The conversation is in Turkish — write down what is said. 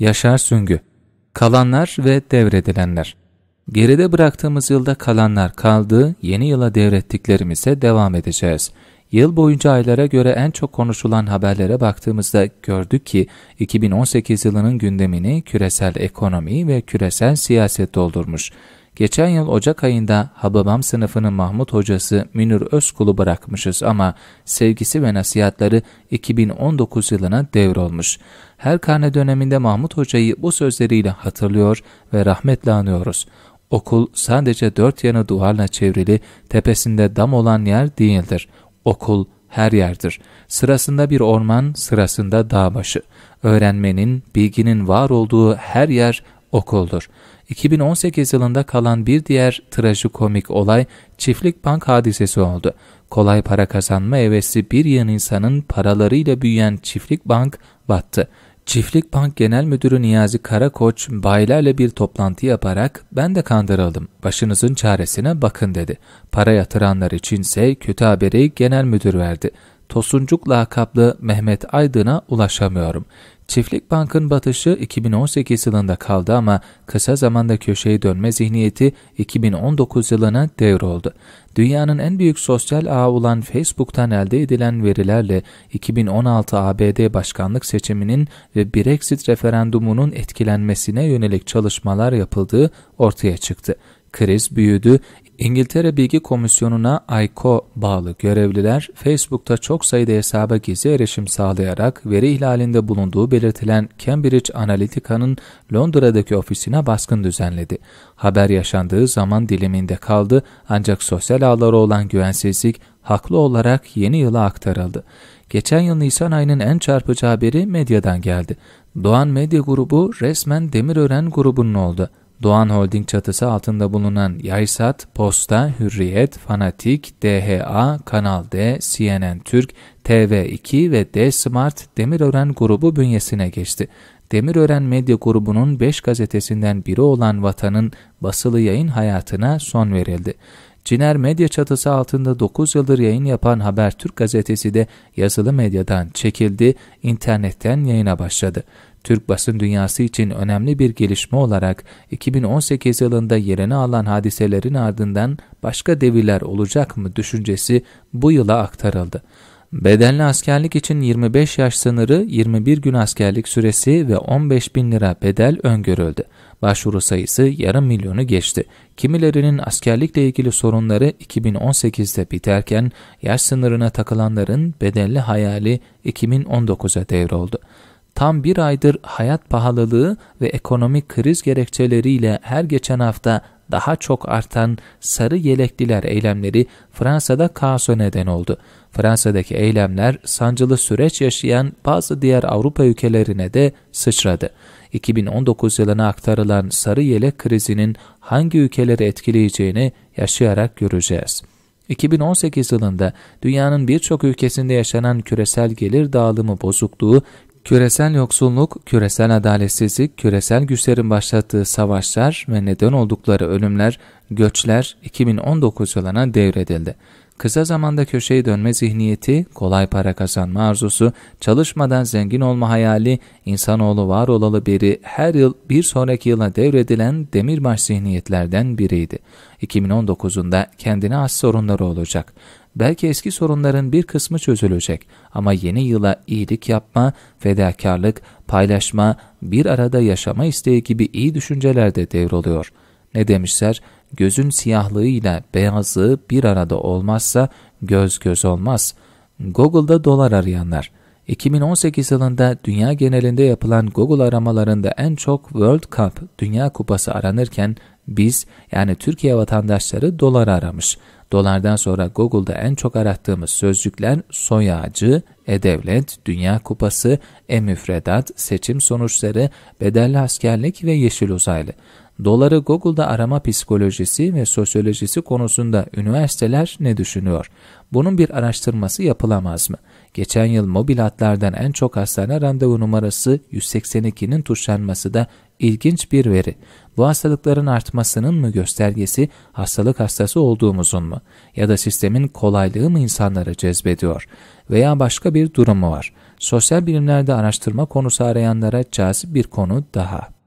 Yaşar Süngü Kalanlar ve devredilenler Geride bıraktığımız yılda kalanlar kaldı, yeni yıla devrettiklerimize devam edeceğiz. Yıl boyunca aylara göre en çok konuşulan haberlere baktığımızda gördük ki 2018 yılının gündemini küresel ekonomi ve küresel siyaset doldurmuş. Geçen yıl Ocak ayında Hababam sınıfının Mahmut hocası Münir Özkul'u bırakmışız ama sevgisi ve nasihatları 2019 yılına devrolmuş. Her karne döneminde Mahmut hocayı bu sözleriyle hatırlıyor ve rahmetle anıyoruz. Okul sadece dört yanı duvarla çevrili, tepesinde dam olan yer değildir. Okul her yerdir. Sırasında bir orman, sırasında dağ başı. Öğrenmenin, bilginin var olduğu her yer okuldur. 2018 yılında kalan bir diğer trajikomik olay çiftlik bank hadisesi oldu. Kolay para kazanma hevesi bir yan insanın paralarıyla büyüyen çiftlik bank battı. Çiftlik Bank Genel Müdürü Niyazi Karakoç bayilerle bir toplantı yaparak ben de kandırıldım. Başınızın çaresine bakın dedi. Para yatıranlar içinse kötü haberi genel müdür verdi. Tosuncuk lakaplı Mehmet Aydın'a ulaşamıyorum. Çiftlik Bank'ın batışı 2018 yılında kaldı ama kısa zamanda köşeyi dönme zihniyeti 2019 yılına devroldu. Dünyanın en büyük sosyal ağı olan Facebook'tan elde edilen verilerle 2016 ABD başkanlık seçiminin ve Brexit referandumunun etkilenmesine yönelik çalışmalar yapıldığı ortaya çıktı. Kriz büyüdü, İngiltere Bilgi Komisyonu'na ICO bağlı görevliler, Facebook'ta çok sayıda hesaba gizli erişim sağlayarak veri ihlalinde bulunduğu belirtilen Cambridge Analytica'nın Londra'daki ofisine baskın düzenledi. Haber yaşandığı zaman diliminde kaldı ancak sosyal ağları olan güvensizlik haklı olarak yeni yıla aktarıldı. Geçen yıl Nisan ayının en çarpıcı haberi medyadan geldi. Doğan Medya Grubu resmen Demirören grubunun oldu. Doğan Holding çatısı altında bulunan Yaysat, Posta, Hürriyet, Fanatik, DHA, Kanal D, CNN Türk, TV2 ve D Smart Demirören grubu bünyesine geçti. Demirören Medya Grubu'nun 5 gazetesinden biri olan Vatan'ın basılı yayın hayatına son verildi. Ciner Medya çatısı altında 9 yıldır yayın yapan Habertürk gazetesi de yazılı medyadan çekildi, internetten yayına başladı. Türk basın dünyası için önemli bir gelişme olarak 2018 yılında yerini alan hadiselerin ardından başka devirler olacak mı düşüncesi bu yıla aktarıldı. Bedenli askerlik için 25 yaş sınırı, 21 gün askerlik süresi ve 15 bin lira bedel öngörüldü. Başvuru sayısı yarım milyonu geçti. Kimilerinin askerlikle ilgili sorunları 2018'de biterken yaş sınırına takılanların bedelli hayali 2019'a devroldu tam bir aydır hayat pahalılığı ve ekonomik kriz gerekçeleriyle her geçen hafta daha çok artan sarı yelekliler eylemleri Fransa'da kaosa neden oldu. Fransa'daki eylemler sancılı süreç yaşayan bazı diğer Avrupa ülkelerine de sıçradı. 2019 yılına aktarılan sarı yelek krizinin hangi ülkeleri etkileyeceğini yaşayarak göreceğiz. 2018 yılında dünyanın birçok ülkesinde yaşanan küresel gelir dağılımı bozukluğu Küresel yoksulluk, küresel adaletsizlik, küresel güçlerin başlattığı savaşlar ve neden oldukları ölümler, göçler 2019 yılına devredildi. Kısa zamanda köşeyi dönme zihniyeti, kolay para kazanma arzusu, çalışmadan zengin olma hayali, insanoğlu var olalı biri her yıl bir sonraki yıla devredilen demirbaş zihniyetlerden biriydi. 2019'unda kendine az sorunları olacak. Belki eski sorunların bir kısmı çözülecek ama yeni yıla iyilik yapma, fedakarlık, paylaşma, bir arada yaşama isteği gibi iyi düşünceler de devroluyor. Ne demişler? Gözün siyahlığıyla beyazlığı bir arada olmazsa göz göz olmaz. Google'da dolar arayanlar. 2018 yılında dünya genelinde yapılan Google aramalarında en çok World Cup Dünya Kupası aranırken biz yani Türkiye vatandaşları dolar aramış. Dolardan sonra Google'da en çok arattığımız sözcükler soy ağacı, e-devlet, dünya kupası, e-müfredat, seçim sonuçları, bedelli askerlik ve yeşil uzaylı. Doları Google'da arama psikolojisi ve sosyolojisi konusunda üniversiteler ne düşünüyor? Bunun bir araştırması yapılamaz mı? Geçen yıl mobil hatlardan en çok hastane randevu numarası 182'nin tuşlanması da ilginç bir veri bu hastalıkların artmasının mı göstergesi hastalık hastası olduğumuzun mu? Ya da sistemin kolaylığı mı insanları cezbediyor? Veya başka bir durumu var. Sosyal bilimlerde araştırma konusu arayanlara cazip bir konu daha.